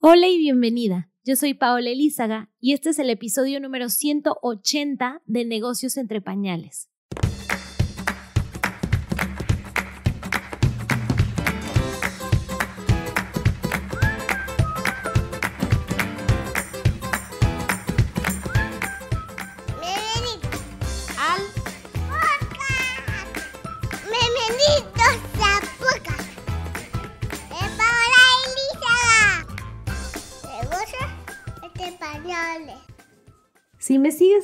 Hola y bienvenida. Yo soy Paola Elízaga y este es el episodio número 180 de Negocios entre Pañales.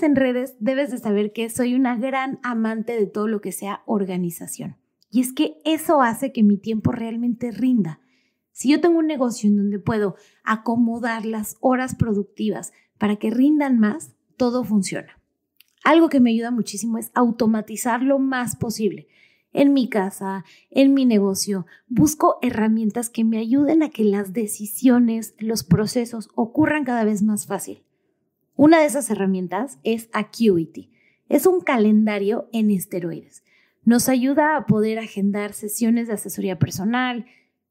en redes, debes de saber que soy una gran amante de todo lo que sea organización. Y es que eso hace que mi tiempo realmente rinda. Si yo tengo un negocio en donde puedo acomodar las horas productivas para que rindan más, todo funciona. Algo que me ayuda muchísimo es automatizar lo más posible. En mi casa, en mi negocio, busco herramientas que me ayuden a que las decisiones, los procesos ocurran cada vez más fácil. Una de esas herramientas es Acuity. Es un calendario en esteroides. Nos ayuda a poder agendar sesiones de asesoría personal,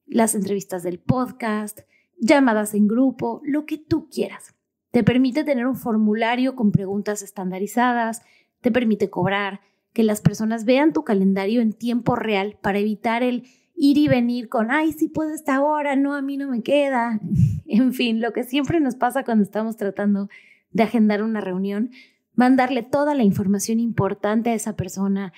las entrevistas del podcast, llamadas en grupo, lo que tú quieras. Te permite tener un formulario con preguntas estandarizadas, te permite cobrar, que las personas vean tu calendario en tiempo real para evitar el ir y venir con, ay, sí puedo esta hora, no, a mí no me queda. en fin, lo que siempre nos pasa cuando estamos tratando de agendar una reunión, mandarle toda la información importante a esa persona.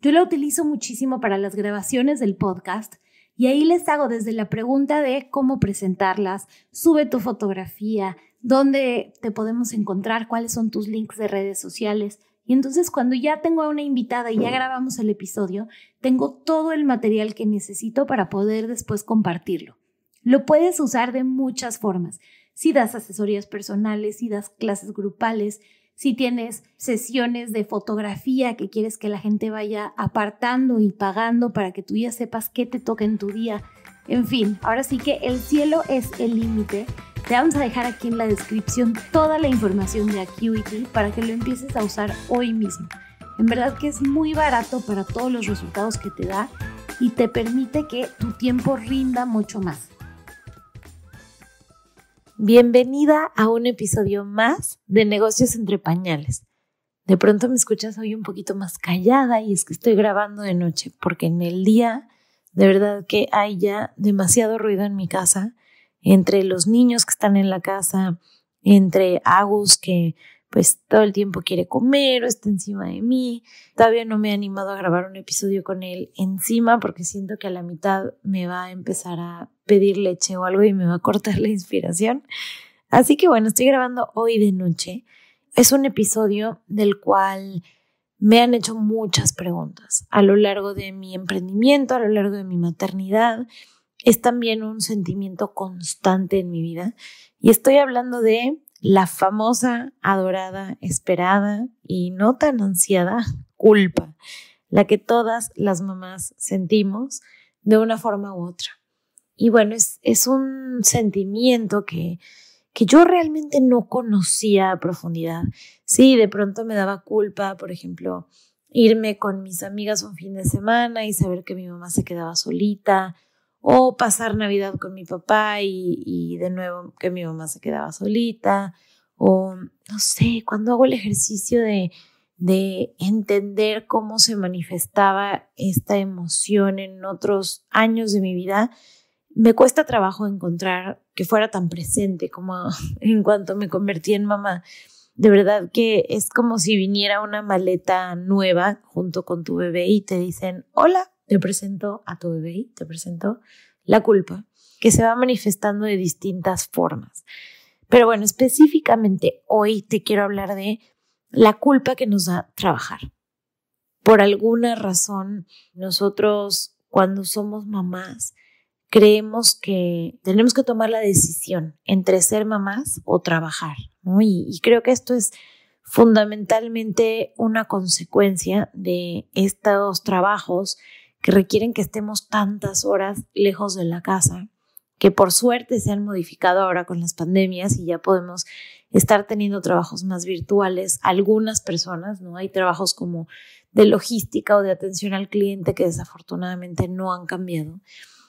Yo la utilizo muchísimo para las grabaciones del podcast y ahí les hago desde la pregunta de cómo presentarlas, sube tu fotografía, dónde te podemos encontrar, cuáles son tus links de redes sociales. Y entonces cuando ya tengo a una invitada y ya grabamos el episodio, tengo todo el material que necesito para poder después compartirlo. Lo puedes usar de muchas formas si das asesorías personales, si das clases grupales, si tienes sesiones de fotografía que quieres que la gente vaya apartando y pagando para que tú ya sepas qué te toca en tu día. En fin, ahora sí que el cielo es el límite. Te vamos a dejar aquí en la descripción toda la información de Acuity para que lo empieces a usar hoy mismo. En verdad que es muy barato para todos los resultados que te da y te permite que tu tiempo rinda mucho más. Bienvenida a un episodio más de Negocios entre Pañales. De pronto me escuchas hoy un poquito más callada y es que estoy grabando de noche porque en el día de verdad que hay ya demasiado ruido en mi casa, entre los niños que están en la casa, entre Agus que pues todo el tiempo quiere comer o está encima de mí. Todavía no me he animado a grabar un episodio con él encima porque siento que a la mitad me va a empezar a pedir leche o algo y me va a cortar la inspiración. Así que bueno, estoy grabando hoy de noche. Es un episodio del cual me han hecho muchas preguntas a lo largo de mi emprendimiento, a lo largo de mi maternidad. Es también un sentimiento constante en mi vida. Y estoy hablando de la famosa, adorada, esperada y no tan ansiada culpa, la que todas las mamás sentimos de una forma u otra. Y bueno, es, es un sentimiento que, que yo realmente no conocía a profundidad. Sí, de pronto me daba culpa, por ejemplo, irme con mis amigas un fin de semana y saber que mi mamá se quedaba solita, o pasar Navidad con mi papá y, y de nuevo que mi mamá se quedaba solita, o no sé, cuando hago el ejercicio de, de entender cómo se manifestaba esta emoción en otros años de mi vida, me cuesta trabajo encontrar que fuera tan presente como en cuanto me convertí en mamá. De verdad que es como si viniera una maleta nueva junto con tu bebé y te dicen, hola, te presento a tu bebé, y te presento la culpa, que se va manifestando de distintas formas. Pero bueno, específicamente hoy te quiero hablar de la culpa que nos da trabajar. Por alguna razón, nosotros cuando somos mamás, creemos que tenemos que tomar la decisión entre ser mamás o trabajar, Y, y creo que esto es fundamentalmente una consecuencia de estos trabajos que requieren que estemos tantas horas lejos de la casa, que por suerte se han modificado ahora con las pandemias y ya podemos estar teniendo trabajos más virtuales. Algunas personas, ¿no? Hay trabajos como de logística o de atención al cliente que desafortunadamente no han cambiado.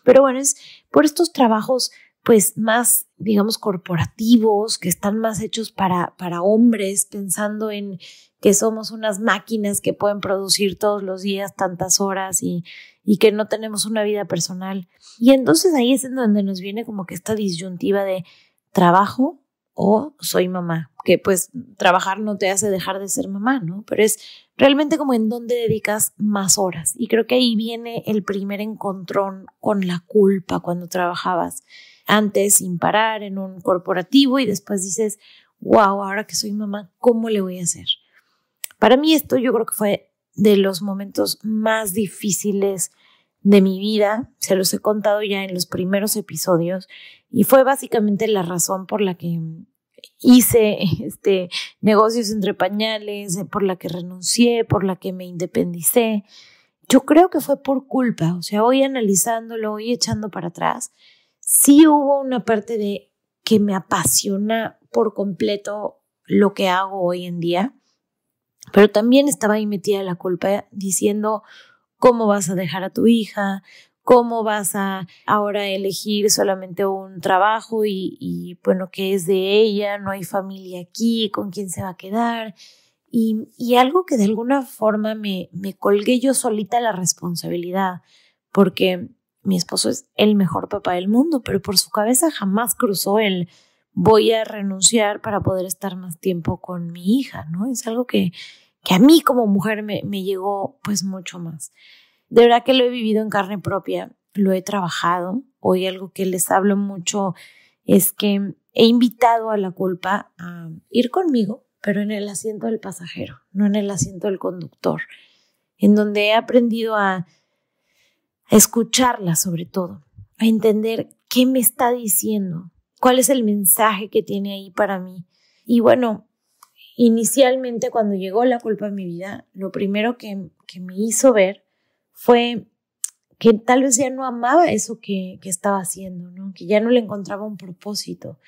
Pero bueno, es por estos trabajos pues más, digamos, corporativos, que están más hechos para, para hombres, pensando en que somos unas máquinas que pueden producir todos los días tantas horas y, y que no tenemos una vida personal. Y entonces ahí es en donde nos viene como que esta disyuntiva de trabajo o soy mamá, que pues trabajar no te hace dejar de ser mamá, ¿no? Pero es realmente como en dónde dedicas más horas. Y creo que ahí viene el primer encontrón con la culpa cuando trabajabas antes sin parar en un corporativo y después dices, wow, ahora que soy mamá, ¿cómo le voy a hacer? Para mí esto yo creo que fue de los momentos más difíciles de mi vida, se los he contado ya en los primeros episodios y fue básicamente la razón por la que hice este, negocios entre pañales, eh, por la que renuncié, por la que me independicé. Yo creo que fue por culpa, o sea, hoy analizándolo, hoy echando para atrás, sí hubo una parte de que me apasiona por completo lo que hago hoy en día, pero también estaba ahí metida la culpa diciendo, ¿cómo vas a dejar a tu hija? cómo vas a ahora elegir solamente un trabajo y, bueno, qué es de ella, no hay familia aquí, con quién se va a quedar. Y, algo que de alguna forma me, colgué yo solita la responsabilidad, porque mi esposo es el mejor papá del mundo, pero por su cabeza jamás cruzó el voy a renunciar para poder estar más tiempo con mi hija, ¿no? Es algo que, a mí como mujer me, me llegó pues mucho más. De verdad que lo he vivido en carne propia, lo he trabajado. Hoy algo que les hablo mucho es que he invitado a la culpa a ir conmigo, pero en el asiento del pasajero, no en el asiento del conductor, en donde he aprendido a escucharla sobre todo, a entender qué me está diciendo, cuál es el mensaje que tiene ahí para mí. Y bueno, inicialmente cuando llegó la culpa a mi vida, lo primero que, que me hizo ver fue que tal vez ya no amaba eso que, estaba haciendo, ¿no? que ya no le encontraba un propósito.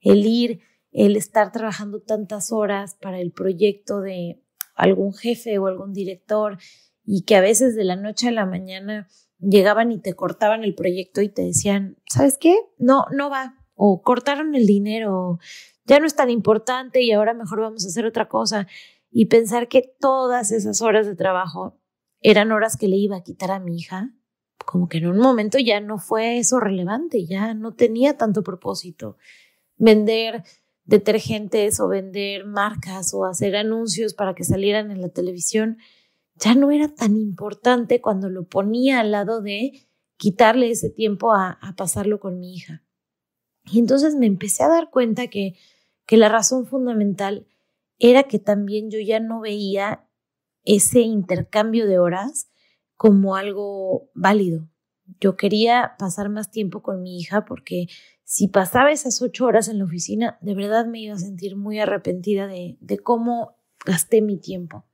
El ir, el estar trabajando tantas horas para el proyecto de algún jefe o algún director y que a veces de la noche a la mañana llegaban y te cortaban el proyecto y te decían, ¿sabes qué? No, no va, o cortaron el dinero, ya no es tan importante y ahora mejor vamos a hacer otra cosa. Y pensar que todas esas horas de trabajo eran horas que le iba a quitar a mi hija, como que en un momento ya no fue eso relevante, ya no tenía tanto propósito. Vender detergentes o vender marcas o hacer anuncios para que salieran en la televisión ya no era tan importante cuando lo ponía al lado de quitarle ese tiempo a, a pasarlo con mi hija. Y entonces me empecé a dar cuenta que, que la razón fundamental era que también yo ya no veía ese intercambio de horas como algo válido. Yo quería pasar más tiempo con mi hija porque si pasaba esas ocho horas en la oficina, de verdad me iba a sentir muy arrepentida de, cómo gasté mi tiempo.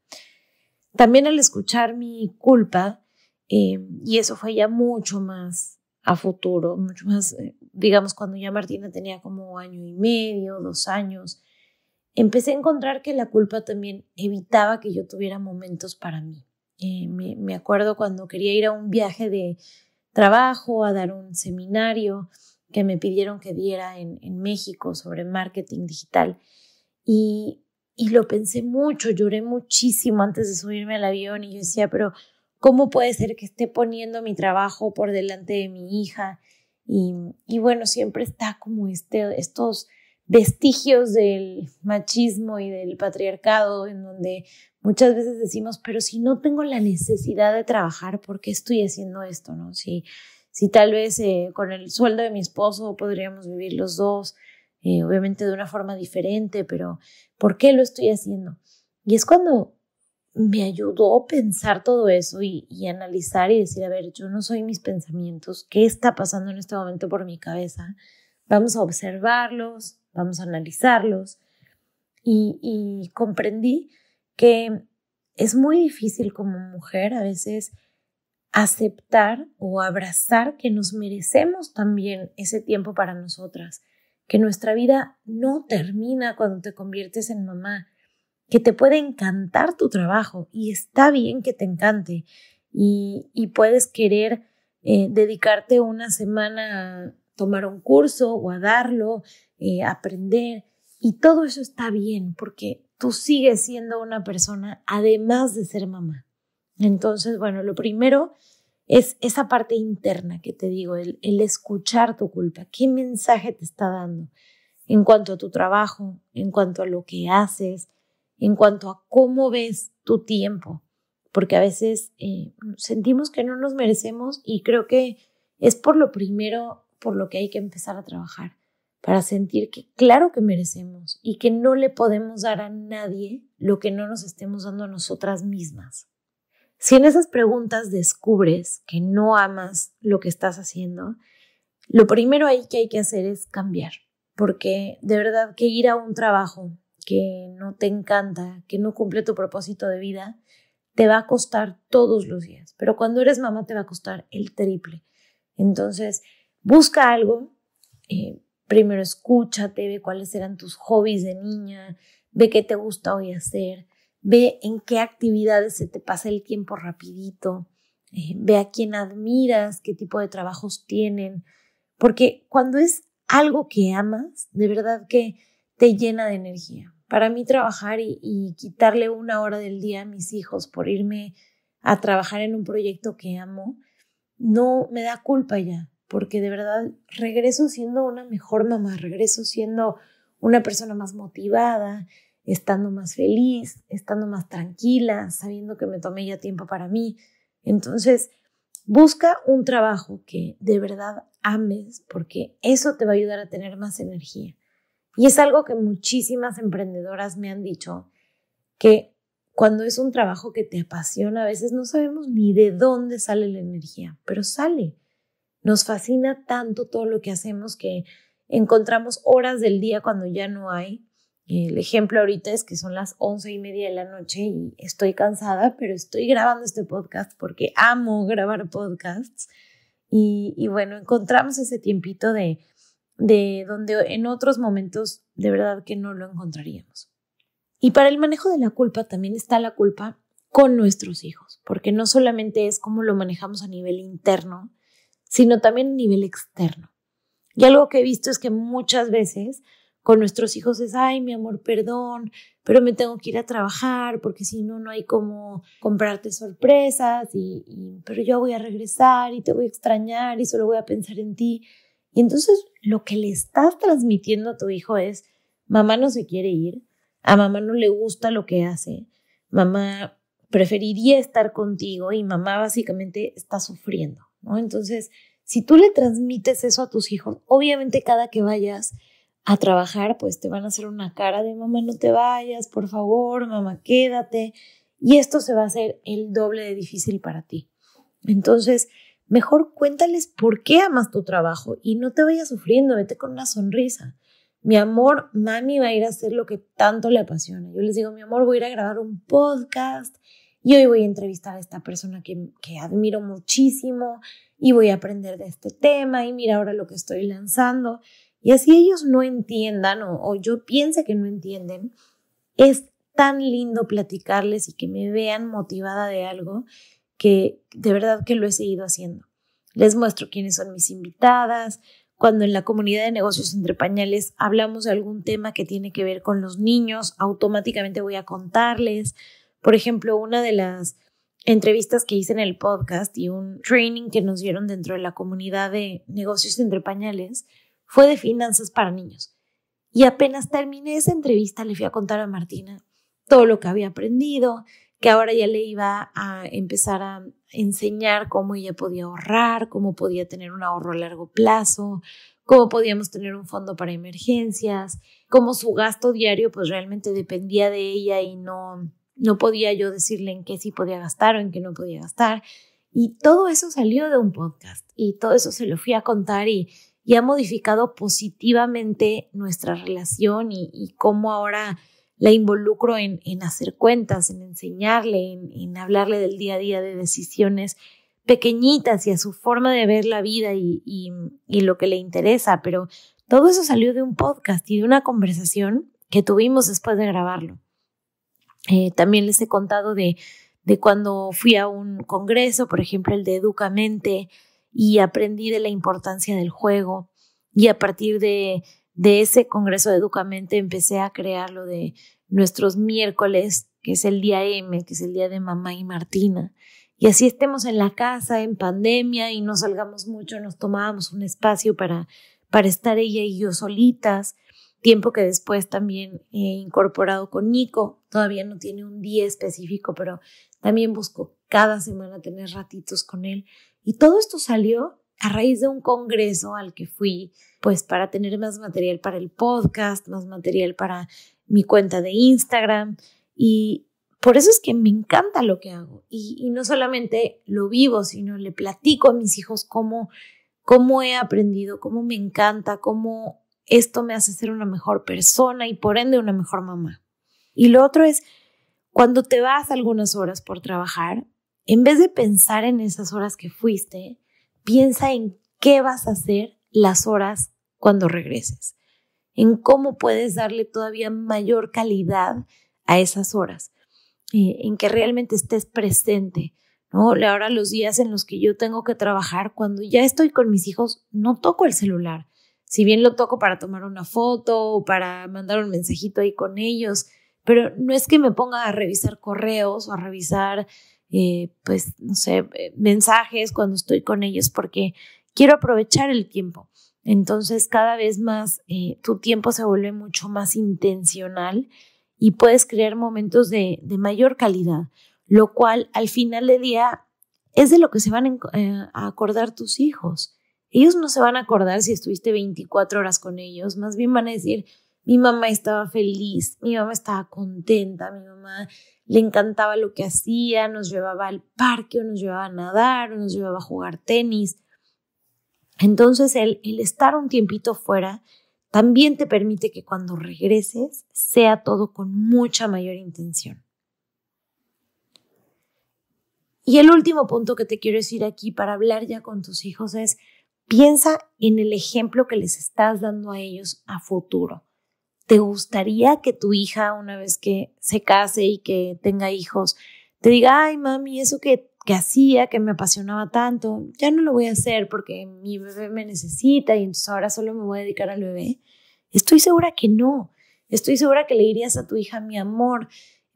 También al escuchar mi culpa, eh, y eso fue ya mucho más a futuro, mucho más, eh, digamos, cuando ya Martina tenía como año y medio, dos años, empecé a encontrar que la culpa también evitaba que yo tuviera momentos para mí. Eh, me, acuerdo cuando quería ir a un viaje de trabajo, a dar un seminario que me pidieron que diera en, México sobre marketing digital. Y, lo pensé mucho, lloré muchísimo antes de subirme al avión y yo decía, pero ¿cómo puede ser que esté poniendo mi trabajo por delante de mi hija? Y, bueno, siempre está como este, estos vestigios del machismo y del patriarcado, en donde muchas veces decimos, pero si no tengo la necesidad de trabajar, ¿por qué estoy haciendo esto? ¿No? Si, si tal vez eh, con el sueldo de mi esposo podríamos vivir los dos, eh, obviamente de una forma diferente, pero ¿por qué lo estoy haciendo? Y es cuando me ayudó a pensar todo eso y, y analizar y decir, a ver, yo no soy mis pensamientos, ¿qué está pasando en este momento por mi cabeza? Vamos a observarlos, vamos a analizarlos. Y, comprendí que es muy difícil como mujer a veces aceptar o abrazar que nos merecemos también ese tiempo para nosotras, que nuestra vida no termina cuando te conviertes en mamá, que te puede encantar tu trabajo y está bien que te encante y, puedes querer eh, dedicarte una semana a tomar un curso o a darlo eh, aprender. Y todo eso está bien porque tú sigues siendo una persona además de ser mamá. Entonces, bueno, lo primero es esa parte interna que te digo, el, el, escuchar tu culpa. ¿Qué mensaje te está dando en cuanto a tu trabajo, en cuanto a lo que haces, en cuanto a cómo ves tu tiempo? Porque a veces eh, sentimos que no nos merecemos y creo que es por lo primero por lo que hay que empezar a trabajar para sentir que claro que merecemos y que no le podemos dar a nadie lo que no nos estemos dando a nosotras mismas. Si en esas preguntas descubres que no amas lo que estás haciendo, lo primero ahí que hay que hacer es cambiar, porque de verdad que ir a un trabajo que no te encanta, que no cumple tu propósito de vida, te va a costar todos los días, pero cuando eres mamá te va a costar el triple. Entonces, busca algo, eh, primero escúchate, ve cuáles eran tus hobbies de niña, ve qué te gusta hoy hacer, ve en qué actividades se te pasa el tiempo rapidito, eh, ve a quién admiras, qué tipo de trabajos tienen, porque cuando es algo que amas, de verdad que te llena de energía. Para mí trabajar y quitarle una hora del día a mis hijos por irme a trabajar en un proyecto que amo, no me da culpa ya, porque de verdad regreso siendo una mejor mamá, regreso siendo una persona más motivada, estando más feliz, estando más tranquila, sabiendo que me tomé ya tiempo para mí. Entonces, busca un trabajo que de verdad ames, porque eso te va a ayudar a tener más energía. Y es algo que muchísimas emprendedoras me han dicho, que cuando es un trabajo que te apasiona, a veces no sabemos ni de dónde sale la energía, pero sale. Nos fascina tanto todo lo que hacemos que encontramos horas del día cuando ya no hay. El ejemplo ahorita es que son las once y media de la noche y estoy cansada, pero estoy grabando este podcast porque amo grabar podcasts. Y, bueno, encontramos ese tiempito de, de donde en otros momentos de verdad que no lo encontraríamos. Y para el manejo de la culpa también está la culpa con nuestros hijos, porque no solamente es cómo lo manejamos a nivel interno, sino también a nivel externo. Y algo que he visto es que muchas veces con nuestros hijos es, ay, mi amor, perdón, pero me tengo que ir a trabajar porque si no, no hay como comprarte sorpresas, y, y, pero yo voy a regresar y te voy a extrañar y solo voy a pensar en ti. Y entonces lo que le estás transmitiendo a tu hijo es, mamá no se quiere ir, a mamá no le gusta lo que hace, mamá preferiría estar contigo y mamá básicamente está sufriendo. Entonces, si tú le transmites eso a tus hijos, obviamente cada que vayas a trabajar, pues te van a hacer una cara de mamá, no te vayas, por favor, mamá, quédate. Y esto se va a hacer el doble de difícil para ti. Entonces, mejor cuéntales por qué amas tu trabajo y no te vayas sufriendo, vete con una sonrisa. Mi amor, mami va a ir a hacer lo que tanto le apasiona. Yo les digo, mi amor, voy a ir a grabar un podcast y hoy voy a entrevistar a esta persona que, que admiro muchísimo y voy a aprender de este tema y mira ahora lo que estoy lanzando. Y así ellos no entiendan o, yo piense que no entienden, es tan lindo platicarles y que me vean motivada de algo que de verdad que lo he seguido haciendo. Les muestro quiénes son mis invitadas, cuando en la comunidad de negocios entre pañales hablamos de algún tema que tiene que ver con los niños, automáticamente voy a contarles. Por ejemplo, una de las entrevistas que hice en el podcast y un training que nos dieron dentro de la comunidad de negocios entre pañales fue de finanzas para niños. Y apenas terminé esa entrevista le fui a contar a Martina todo lo que había aprendido, que ahora ya le iba a empezar a enseñar cómo ella podía ahorrar, cómo podía tener un ahorro a largo plazo, cómo podíamos tener un fondo para emergencias, cómo su gasto diario pues realmente dependía de ella y no no podía yo decirle en qué sí podía gastar o en qué no podía gastar. Y todo eso salió de un podcast y todo eso se lo fui a contar y, ha modificado positivamente nuestra relación y, cómo ahora la involucro en, hacer cuentas, en enseñarle, en, hablarle del día a día de decisiones pequeñitas y a su forma de ver la vida y lo que le interesa. Pero todo eso salió de un podcast y de una conversación que tuvimos después de grabarlo. Eh, también les he contado de, de cuando fui a un congreso, por ejemplo, el de Educamente, y aprendí de la importancia del juego. Y a partir de, de ese congreso de Educamente empecé a crear lo de nuestros miércoles, que es el día M, que es el día de mamá y Martina. Y así estemos en la casa, en pandemia, y no salgamos mucho, nos tomábamos un espacio para, para estar ella y yo solitas tiempo que después también he incorporado con Nico. Todavía no tiene un día específico, pero también busco cada semana tener ratitos con él. Y todo esto salió a raíz de un congreso al que fui, pues para tener más material para el podcast, más material para mi cuenta de Instagram. Y por eso es que me encanta lo que hago. Y, no solamente lo vivo, sino le platico a mis hijos cómo, cómo he aprendido, cómo me encanta, cómo esto me hace ser una mejor persona y por ende una mejor mamá. Y lo otro es, cuando te vas algunas horas por trabajar, en vez de pensar en esas horas que fuiste, piensa en qué vas a hacer las horas cuando regreses, en cómo puedes darle todavía mayor calidad a esas horas, eh, en que realmente estés presente. Ahora los días en los que yo tengo que trabajar, cuando ya estoy con mis hijos, no toco el celular si bien lo toco para tomar una foto o para mandar un mensajito ahí con ellos, pero no es que me ponga a revisar correos o a revisar, eh, pues, no sé, eh, mensajes cuando estoy con ellos, porque quiero aprovechar el tiempo. Entonces, cada vez más eh, tu tiempo se vuelve mucho más intencional y puedes crear momentos de, de mayor calidad, lo cual al final del día es de lo que se van a acordar tus hijos ellos no se van a acordar si estuviste 24 horas con ellos, más bien van a decir, mi mamá estaba feliz, mi mamá estaba contenta, mi mamá le encantaba lo que hacía, nos llevaba al parque o nos llevaba a nadar o nos llevaba a jugar tenis. Entonces el, el estar un tiempito fuera también te permite que cuando regreses sea todo con mucha mayor intención. Y el último punto que te quiero decir aquí para hablar ya con tus hijos es, Piensa en el ejemplo que les estás dando a ellos a futuro. ¿Te gustaría que tu hija, una vez que se case y que tenga hijos, te diga, ay mami, eso que, hacía, que me apasionaba tanto, ya no lo voy a hacer porque mi bebé me necesita y entonces ahora solo me voy a dedicar al bebé? Estoy segura que no. Estoy segura que le dirías a tu hija, mi amor,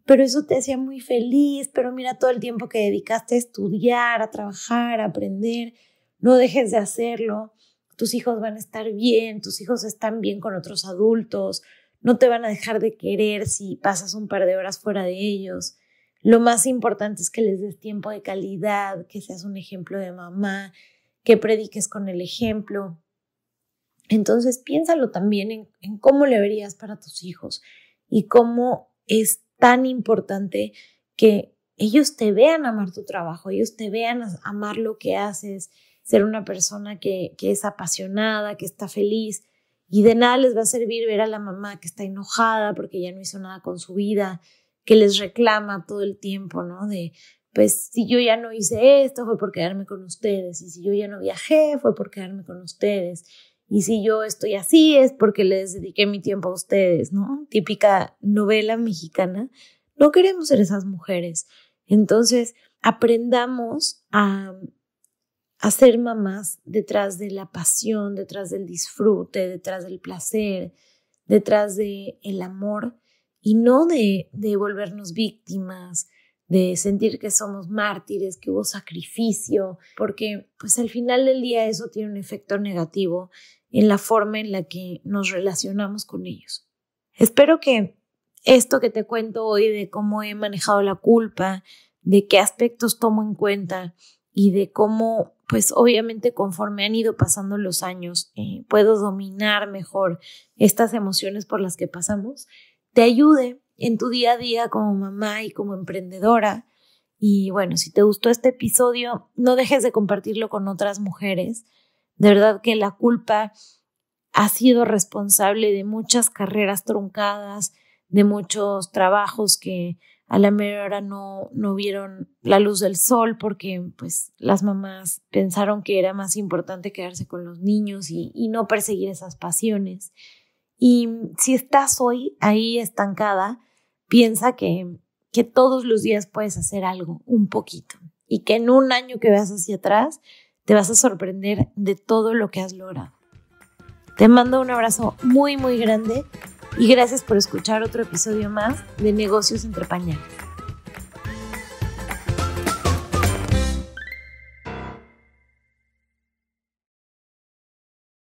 pero eso te hacía muy feliz, pero mira todo el tiempo que dedicaste a estudiar, a trabajar, a aprender no dejes de hacerlo, tus hijos van a estar bien, tus hijos están bien con otros adultos, no te van a dejar de querer si pasas un par de horas fuera de ellos. Lo más importante es que les des tiempo de calidad, que seas un ejemplo de mamá, que prediques con el ejemplo. Entonces piénsalo también en, cómo le verías para tus hijos y cómo es tan importante que ellos te vean amar tu trabajo, ellos te vean amar lo que haces, ser una persona que, que es apasionada, que está feliz. Y de nada les va a servir ver a la mamá que está enojada porque ya no hizo nada con su vida, que les reclama todo el tiempo, ¿no? De, pues si yo ya no hice esto fue por quedarme con ustedes, y si yo ya no viajé fue por quedarme con ustedes, y si yo estoy así es porque les dediqué mi tiempo a ustedes, ¿no? Típica novela mexicana. No queremos ser esas mujeres. Entonces, aprendamos a Hacer mamás detrás de la pasión, detrás del disfrute, detrás del placer, detrás del amor y no de, de volvernos víctimas, de sentir que somos mártires, que hubo sacrificio, porque pues al final del día eso tiene un efecto negativo en la forma en la que nos relacionamos con ellos. Espero que esto que te cuento hoy de cómo he manejado la culpa, de qué aspectos tomo en cuenta y de cómo pues obviamente conforme han ido pasando los años, eh, puedo dominar mejor estas emociones por las que pasamos, te ayude en tu día a día como mamá y como emprendedora. Y bueno, si te gustó este episodio, no dejes de compartirlo con otras mujeres. De verdad que la culpa ha sido responsable de muchas carreras truncadas, de muchos trabajos que a la mera hora no, vieron la luz del sol porque pues las mamás pensaron que era más importante quedarse con los niños y, no perseguir esas pasiones. Y si estás hoy ahí estancada, piensa que, que todos los días puedes hacer algo, un poquito, y que en un año que veas hacia atrás te vas a sorprender de todo lo que has logrado. Te mando un abrazo muy, muy grande y gracias por escuchar otro episodio más de Negocios entre Pañales.